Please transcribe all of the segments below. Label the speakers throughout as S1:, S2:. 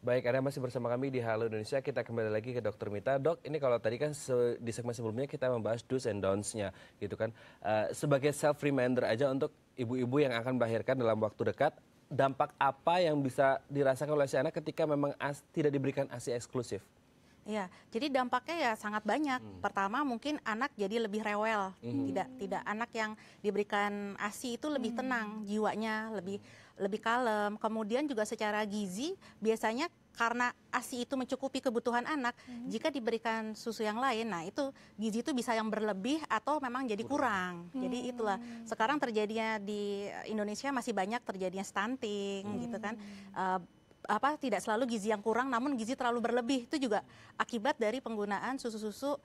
S1: Baik, Anda masih bersama kami di Halo Indonesia. Kita kembali lagi ke Dokter Mita. Dok, ini kalau tadi kan se- di segmen sebelumnya kita membahas do's and don'ts-nya, gitu kan. Uh, sebagai self reminder aja untuk ibu-ibu yang akan melahirkan dalam waktu dekat, dampak apa yang bisa dirasakan oleh si anak ketika memang as- tidak diberikan ASI eksklusif?
S2: Iya, jadi dampaknya ya sangat banyak. Hmm. Pertama mungkin anak jadi lebih rewel, hmm. tidak tidak anak yang diberikan ASI itu lebih hmm. tenang, jiwanya lebih hmm lebih kalem. Kemudian juga secara gizi biasanya karena ASI itu mencukupi kebutuhan anak, hmm. jika diberikan susu yang lain, nah itu gizi itu bisa yang berlebih atau memang jadi kurang. Hmm. Jadi itulah sekarang terjadinya di Indonesia masih banyak terjadinya stunting hmm. gitu kan. Uh, apa tidak selalu gizi yang kurang namun gizi terlalu berlebih itu juga akibat dari penggunaan susu-susu uh,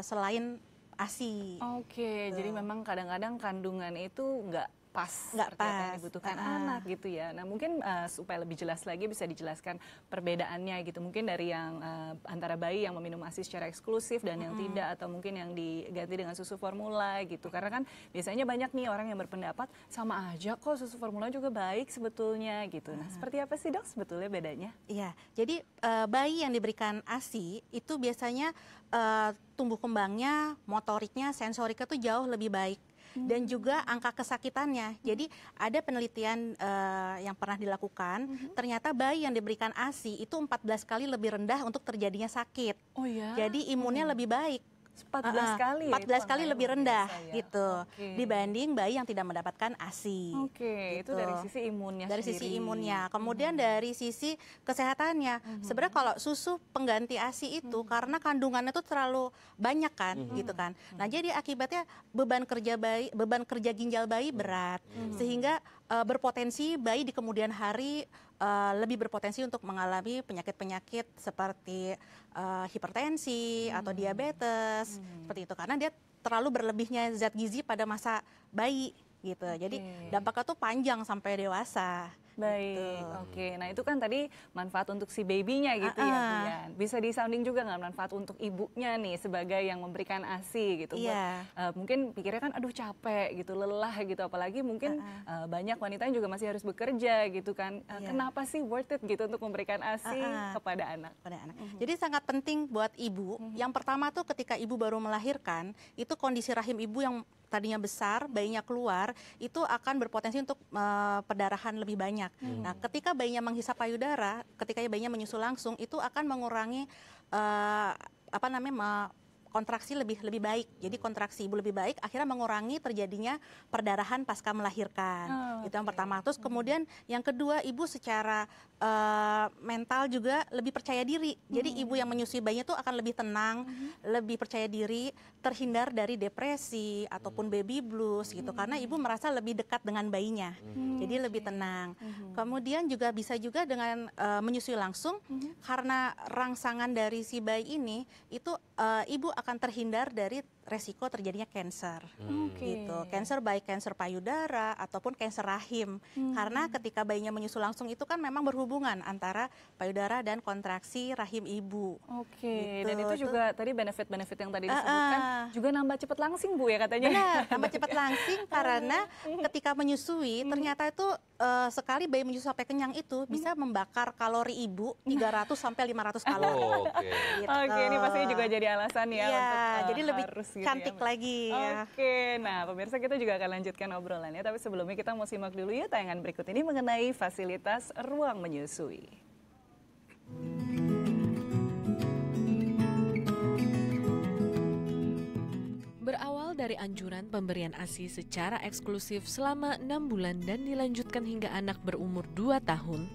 S3: selain ASI. Oke, okay, jadi memang kadang-kadang kandungan itu enggak pas nggak kan pas yang dibutuhkan uh. anak gitu ya. Nah mungkin uh, supaya lebih jelas lagi bisa dijelaskan perbedaannya gitu. Mungkin dari yang uh, antara bayi yang meminum asi secara eksklusif dan yang hmm. tidak atau mungkin yang diganti dengan susu formula gitu. Karena kan biasanya banyak nih orang yang berpendapat sama aja kok susu formula juga baik sebetulnya gitu. Nah seperti apa sih dok sebetulnya bedanya? Iya. Jadi uh, bayi yang diberikan asi itu biasanya uh,
S2: tumbuh kembangnya, motoriknya, sensoriknya tuh jauh lebih baik dan hmm. juga angka kesakitannya. Hmm. Jadi ada penelitian uh, yang pernah dilakukan, hmm. ternyata bayi yang diberikan ASI itu 14 kali lebih rendah untuk terjadinya sakit. Oh ya. Jadi imunnya hmm. lebih baik 14 kali. 14 ya belas kali lebih rendah ya. gitu okay. dibanding bayi yang tidak mendapatkan ASI. Oke,
S3: okay. gitu. itu dari sisi imunnya. Dari sendiri. sisi imunnya.
S2: Mhm. Kemudian hmm. dari sisi kesehatannya. Hmm. Sebenarnya kalau susu pengganti ASI itu hmm. karena kandungannya itu terlalu banyak kan hmm. gitu kan. Mhm. Nah, jadi akibatnya beban kerja bayi beban kerja ginjal bayi berat hmm. sehingga uh, berpotensi bayi di kemudian hari uh, lebih berpotensi untuk mengalami penyakit-penyakit seperti uh, hipertensi hmm. atau diabetes hmm. seperti itu karena dia terlalu berlebihnya zat gizi pada masa bayi gitu.
S3: Jadi dampaknya tuh panjang sampai dewasa. Baik, gitu. oke. Nah itu kan tadi manfaat untuk si babynya gitu uh -uh. ya, Bian. Ya. Bisa disounding juga nggak manfaat untuk ibunya nih sebagai yang memberikan ASI gitu. Iya. Yeah. Uh, mungkin pikirnya kan aduh capek gitu, lelah gitu. Apalagi mungkin uh -uh. Uh, banyak wanita yang juga masih harus bekerja gitu kan. Uh, eh, yeah. Kenapa sih worth it gitu untuk memberikan ASI uh -uh. kepada anak? Kepada anak. Uh mhm. -huh. Jadi sangat penting buat ibu. Uh mhm. -huh. Yang pertama tuh ketika
S2: ibu baru melahirkan, itu kondisi rahim ibu yang tadinya besar, bayinya keluar, itu akan berpotensi untuk uh, eh, perdarahan lebih banyak. Hmm. Nah, ketika bayinya menghisap payudara, ketika bayinya menyusul langsung, itu akan mengurangi uh, apa namanya kontraksi lebih lebih baik. Jadi kontraksi ibu lebih baik akhirnya mengurangi terjadinya perdarahan pasca melahirkan. Oh, Itu yang pertama. Terus hmm. kemudian yang kedua ibu secara uh, mental juga lebih percaya diri. Jadi hmm. ibu yang menyusui bayinya itu akan lebih tenang, hmm. lebih percaya diri, terhindar dari depresi ataupun hmm. baby blues gitu karena ibu hmm. merasa lebih dekat dengan bayinya. Hmm. Jadi lebih tenang. Hmm. Kemudian juga bisa juga dengan uh, menyusui langsung hmm. karena rangsangan dari si bayi ini itu uh, ibu akan terhindar dari resiko terjadinya kanker,
S3: Hmm. Gitu.
S2: Kanker baik kanker payudara ataupun kanker rahim. Hmm. Karena ketika bayinya menyusu langsung itu kan memang berhubungan antara payudara dan kontraksi rahim ibu.
S3: Oke. Gitu. Dan itu juga
S2: Tuh. tadi benefit-benefit yang tadi disebutkan uh, uh.
S3: juga nambah cepat langsing Bu ya katanya. Benar, nambah cepat langsing karena
S2: ketika menyusui hmm. ternyata itu uh, sekali bayi menyusui sampai kenyang itu hmm. bisa membakar kalori
S3: ibu 300 sampai 500 kalori. Oh, Oke, okay. gitu. okay, ini pastinya juga jadi alasan ya, yeah, untuk uh, jadi lebih harus gitu ya, cantik ya. lagi. Oke, okay. nah pemirsa kita juga akan lanjutkan obrolannya, tapi sebelumnya kita mau simak dulu ya tayangan berikut ini mengenai fasilitas ruang menyusui. Hmm.
S2: dari anjuran pemberian ASI secara eksklusif selama 6 bulan dan dilanjutkan hingga anak berumur 2 tahun,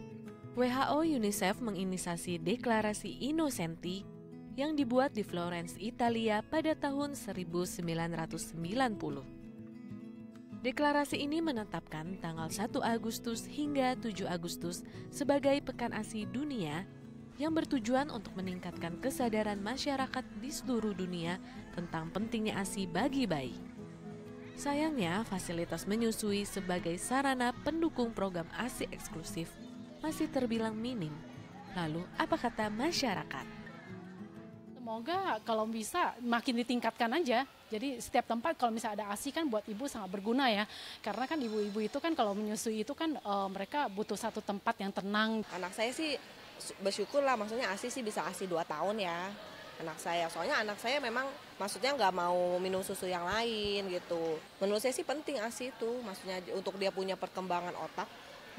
S2: WHO UNICEF menginisiasi deklarasi Innocenti yang dibuat di Florence, Italia pada tahun 1990. Deklarasi ini menetapkan tanggal 1 Agustus hingga 7 Agustus sebagai Pekan ASI Dunia yang bertujuan untuk meningkatkan kesadaran masyarakat di seluruh dunia tentang pentingnya ASI bagi bayi. Sayangnya, fasilitas menyusui sebagai sarana pendukung program ASI eksklusif masih terbilang minim. Lalu, apa kata masyarakat? semoga kalau bisa makin ditingkatkan aja. Jadi setiap tempat kalau misalnya ada ASI kan buat ibu sangat berguna ya. Karena kan ibu-ibu itu kan kalau menyusui itu kan e, mereka butuh satu tempat yang tenang. Anak saya sih bersyukur lah maksudnya asi sih bisa asi 2 tahun ya anak saya soalnya anak saya memang maksudnya nggak mau minum susu yang lain gitu menurut saya sih penting asi itu maksudnya untuk dia punya perkembangan otak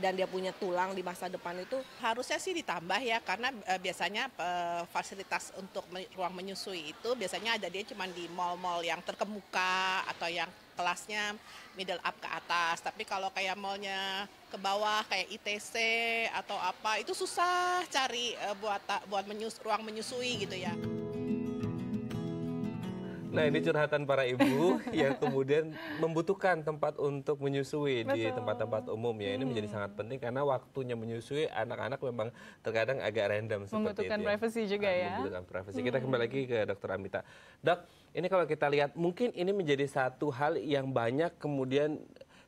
S2: dan dia punya tulang di masa depan itu harusnya sih ditambah ya karena eh, biasanya eh, fasilitas untuk ruang menyusui itu biasanya ada dia cuma di mal-mal yang terkemuka atau yang kelasnya middle up ke atas. Tapi kalau kayak mallnya ke bawah kayak ITC atau apa itu susah cari eh, buat buat menyus ruang menyusui gitu ya.
S1: Nah ini curhatan para ibu yang kemudian membutuhkan tempat untuk menyusui Betul. di tempat-tempat umum ya. Ini hmm. menjadi sangat penting karena waktunya menyusui anak-anak memang terkadang agak random seperti itu. Membutuhkan ya.
S3: privasi juga ah, ya. Membutuhkan
S1: privasi. Kita hmm. kembali lagi ke Dokter Amita. Dok, ini kalau kita lihat mungkin ini menjadi satu hal yang banyak kemudian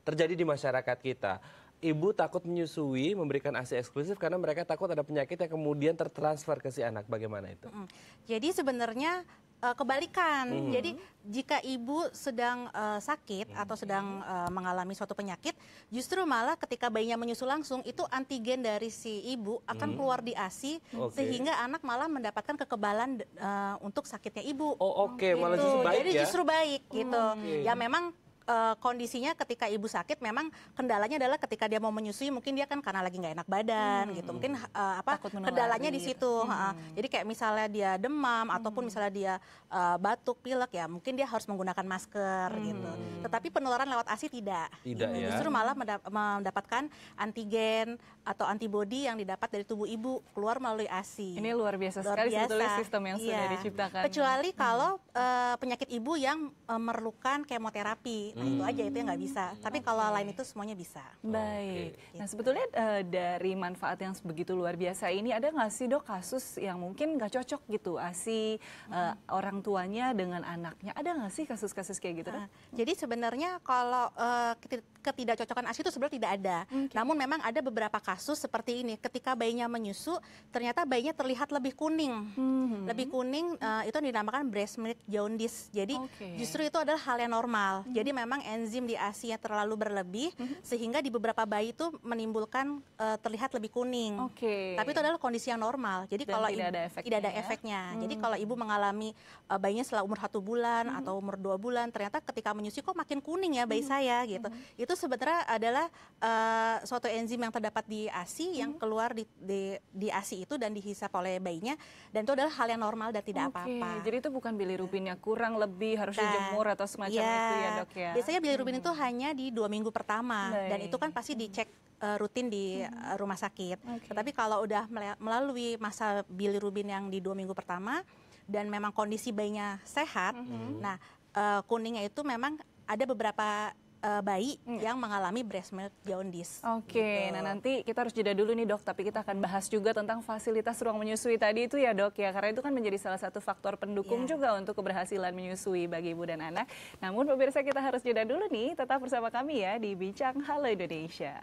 S1: terjadi di masyarakat kita ibu takut menyusui memberikan ASI eksklusif karena mereka takut ada penyakit yang kemudian tertransfer ke si anak. Bagaimana itu?
S2: Mm -hmm. Jadi sebenarnya eh, kebalikan. Mm -hmm. Jadi jika ibu sedang uh, sakit mm -hmm. atau sedang uh, mengalami suatu penyakit, justru malah ketika bayinya menyusu langsung itu antigen dari si ibu akan mm -hmm. keluar di ASI okay. sehingga anak malah mendapatkan kekebalan uh, untuk sakitnya ibu. Oh, oke, okay. gitu. malah justru baik Jadi ya. justru baik gitu. -hmm. Ya memang uh, kondisinya ketika ibu sakit memang kendalanya adalah ketika dia mau menyusui mungkin dia kan karena lagi nggak enak badan hmm. gitu mungkin uh, apa kendalanya di ya. situ hmm. uh, jadi kayak misalnya dia demam hmm. ataupun misalnya dia uh, batuk pilek ya mungkin dia harus menggunakan masker gitu. hmm. gitu tetapi penularan lewat asi tidak, tidak hmm. ya. justru malah mendapatkan antigen atau antibodi yang didapat dari tubuh ibu keluar melalui asi ini luar biasa luar sekali biasa. sebetulnya sistem yang iya. sudah diciptakan kecuali hmm. kalau hmm. uh, penyakit ibu yang uh, memerlukan kemoterapi Nah itu aja itu yang nggak bisa. Hmm, Tapi okay. kalau lain itu semuanya bisa.
S3: Baik. Okay. Nah gitu. sebetulnya uh, dari manfaat yang begitu luar biasa ini ada nggak sih dok kasus yang mungkin nggak cocok gitu asi eh, hmm. orang tuanya dengan anaknya ada nggak sih kasus-kasus kayak gitu? Nah, Jadi sebenarnya
S2: kalau uh, ketidakcocokan ASI itu sebenarnya tidak ada. Okay. Namun memang ada beberapa kasus seperti ini ketika bayinya menyusu ternyata bayinya terlihat lebih kuning. Mm-hmm. Lebih kuning uh, itu dinamakan breast milk jaundice. Jadi okay. justru itu adalah hal yang normal. Mm-hmm. Jadi memang enzim di ASI yang terlalu berlebih mm-hmm. sehingga di beberapa bayi itu menimbulkan uh, terlihat lebih kuning. Okay. Tapi itu adalah kondisi yang normal. Jadi Dan kalau tidak ada efeknya. Tidak ada ya? efeknya. Ya? Jadi mm-hmm. kalau ibu mengalami uh, bayinya setelah umur satu bulan mm-hmm. atau umur dua bulan ternyata ketika menyusui kok makin kuning ya bayi mm-hmm. saya gitu. Mm-hmm. Itu Sebenarnya adalah uh, suatu enzim yang terdapat di ASI hmm. yang keluar di, di di ASI itu dan dihisap oleh bayinya dan itu adalah hal yang normal dan tidak apa-apa. Okay. Jadi itu bukan bilirubinnya
S3: kurang lebih harus nah, dijemur atau semacam ya, itu ya dok ya. Biasanya
S2: bilirubin hmm. itu hanya di dua minggu pertama Baik. dan itu kan pasti hmm. dicek eh, rutin di hmm. Eh, rumah sakit. Okay. Tetapi kalau udah melalui masa bilirubin yang di dua minggu pertama dan memang kondisi bayinya sehat, -hmm. nah kuningnya itu memang ada beberapa uh, bayi hmm. yang mengalami
S3: breast milk jaundice. Oke, okay. gitu. nah nanti kita harus jeda dulu nih dok, tapi kita akan bahas juga tentang fasilitas ruang menyusui tadi itu ya dok ya, karena itu kan menjadi salah satu faktor pendukung yeah. juga untuk keberhasilan menyusui bagi ibu dan anak. Namun pemirsa kita harus jeda dulu nih, tetap bersama kami ya di Bincang Halo Indonesia.